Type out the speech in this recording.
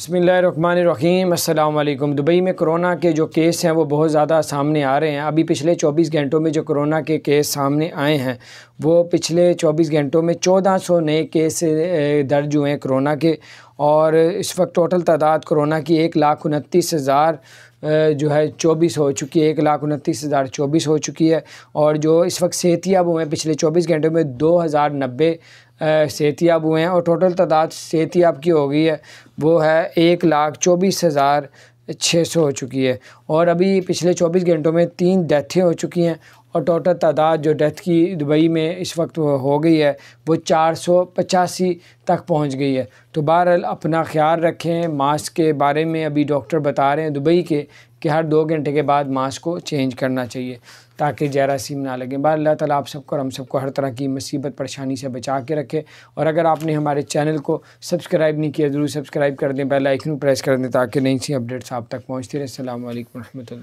बसमीम अल्लाम दुबई में कोरोना के जो केस हैं वो बहुत ज़्यादा सामने आ रहे हैं अभी पिछले 24 घंटों में जो कोरोना के केस सामने आए हैं वो पिछले 24 घंटों में 1400 नए केस दर्ज हुए हैं कोरोना के और इस वक्त टोटल तादाद कोरोना की एक लाख उनतीस हज़ार जो है चौबीस हो चुकी है एक लाख उनतीस हज़ार चौबीस हो चुकी है और जो इस वक्त सेहतियाब हुए हैं पिछले चौबीस घंटों में दो हज़ार नब्बे सेहतियाब हुए हैं और टोटल तादाद सेहतियाब की हो गई है वो है एक लाख चौबीस हज़ार छः सौ हो चुकी है और अभी पिछले चौबीस घंटों में तीन डेथें हो चुकी हैं और टोटल तादाद जो डेथ की दुबई में इस वक्त हो गई है वो चार सौ पचासी तक पहुंच गई है तो बहरहाल अपना ख्याल रखें मास्क के बारे में अभी डॉक्टर बता रहे हैं दुबई के कि हर दो घंटे के बाद मास्क को चेंज करना चाहिए ताकि जरासीम ना लगे बहर अल्लाह ताली आप सबको और हम सबको हर तरह की मुसीबत परेशानी से बचा के रखे और अगर आपने हमारे चैनल को सब्सक्राइब नहीं किया ज़रूर सब्सक्राइब कर दें पहला आइकन प्रेस कर दें ताकि नई सी अपडेट्स आप तक पहुँचती रहे अल्लाम वरहमल